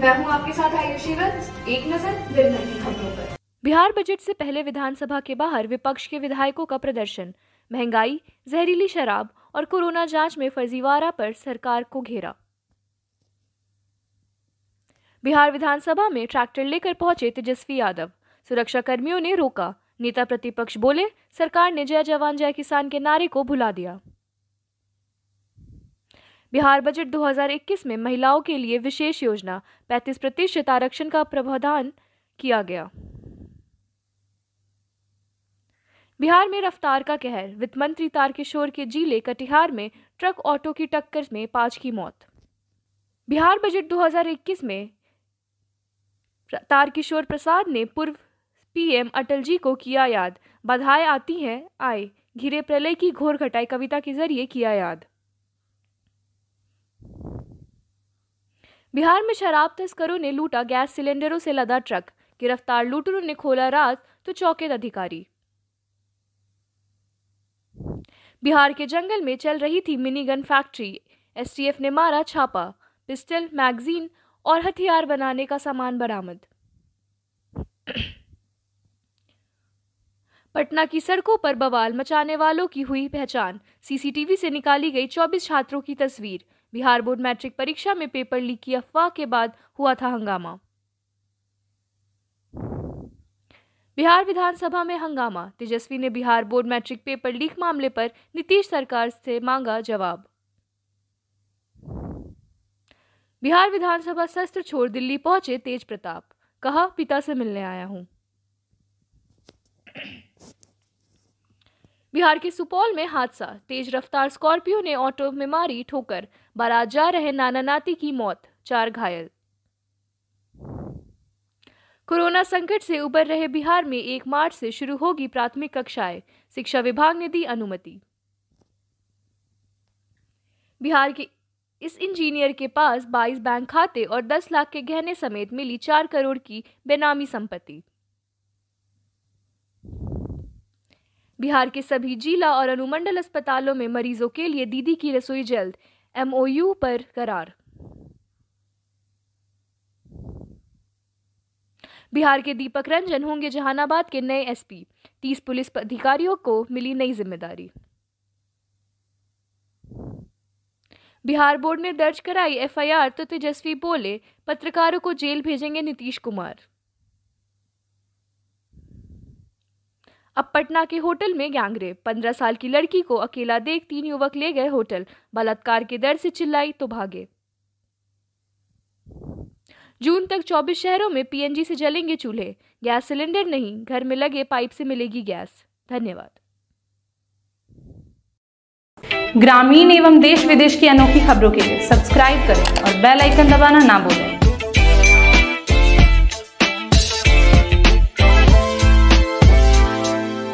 मैं हूं आपके साथ आयुषीवंश एक नजर दिन भर की खबरों पर बिहार बजट से पहले विधानसभा के बाहर विपक्ष के विधायकों का प्रदर्शन महंगाई जहरीली शराब और कोरोना जांच में फर्जीवाड़ा पर सरकार को घेरा बिहार विधानसभा में ट्रैक्टर लेकर पहुंचे तेजस्वी यादव सुरक्षा कर्मियों ने रोका नेता प्रतिपक्ष बोले सरकार ने जय जवान जय किसान के नारे को भुला दिया बिहार बजट 2021 में महिलाओं के लिए विशेष योजना 35 प्रतिशत आरक्षण का प्रावधान किया गया बिहार में रफ्तार का कहर वित्त मंत्री तारकिशोर के जिले कटिहार में ट्रक ऑटो की टक्कर में पांच की मौत बिहार बजट 2021 में तारकिशोर प्रसाद ने पूर्व पीएम अटल जी को किया याद बधाएं आती हैं आए घिरे प्रलय की घोर घटाई कविता के जरिए किया याद बिहार में शराब तस्करों ने लूटा गैस सिलेंडरों से लदा ट्रक गिरफ्तार लूटरों ने खोला राज तो चौकेद अधिकारी बिहार के जंगल में चल रही थी मिनी गन फैक्ट्री एसटीएफ ने मारा छापा पिस्टल मैगजीन और हथियार बनाने का सामान बरामद पटना की सड़कों पर बवाल मचाने वालों की हुई पहचान सीसीटीवी से निकाली गई 24 छात्रों की तस्वीर बिहार बोर्ड मैट्रिक परीक्षा में पेपर लीक की अफवाह के बाद हुआ था हंगामा बिहार विधानसभा में हंगामा तेजस्वी ने Bihar board matric paper leak मामले पर नीतीश सरकार से मांगा जवाब बिहार विधानसभा शस्त्र छोड़ दिल्ली पहुंचे तेज प्रताप कहा पिता से मिलने आया हूं बिहार के सुपौल में हादसा तेज रफ्तार स्कॉर्पियो ने ऑटो में मारी ठोकर बारात जा रहे नाना नाती की मौत चार घायल कोरोना संकट से उबर रहे बिहार में एक मार्च से शुरू होगी प्राथमिक कक्षाएं शिक्षा विभाग ने दी अनुमति बिहार के इस इंजीनियर के पास 22 बैंक खाते और 10 लाख के गहने समेत मिली 4 करोड़ की बेनामी संपत्ति बिहार के सभी जिला और अनुमंडल अस्पतालों में मरीजों के लिए दीदी की रसोई जल्द एमओयू पर करार बिहार के दीपक रंजन होंगे जहानाबाद के नए एसपी तीस पुलिस अधिकारियों को मिली नई जिम्मेदारी बिहार बोर्ड ने दर्ज कराई एफआईआर तो तेजस्वी बोले पत्रकारों को जेल भेजेंगे नीतीश कुमार अब पटना के होटल में गैंगरेप पंद्रह साल की लड़की को अकेला देख तीन युवक ले गए होटल बलात्कार के डर से चिल्लाई तो भागे जून तक 24 शहरों में पीएनजी से जलेंगे चूल्हे गैस सिलेंडर नहीं घर में लगे पाइप से मिलेगी गैस धन्यवाद ग्रामीण एवं देश विदेश की अनोखी खबरों के लिए सब्सक्राइब करें और बेल आइकन दबाना ना भूलें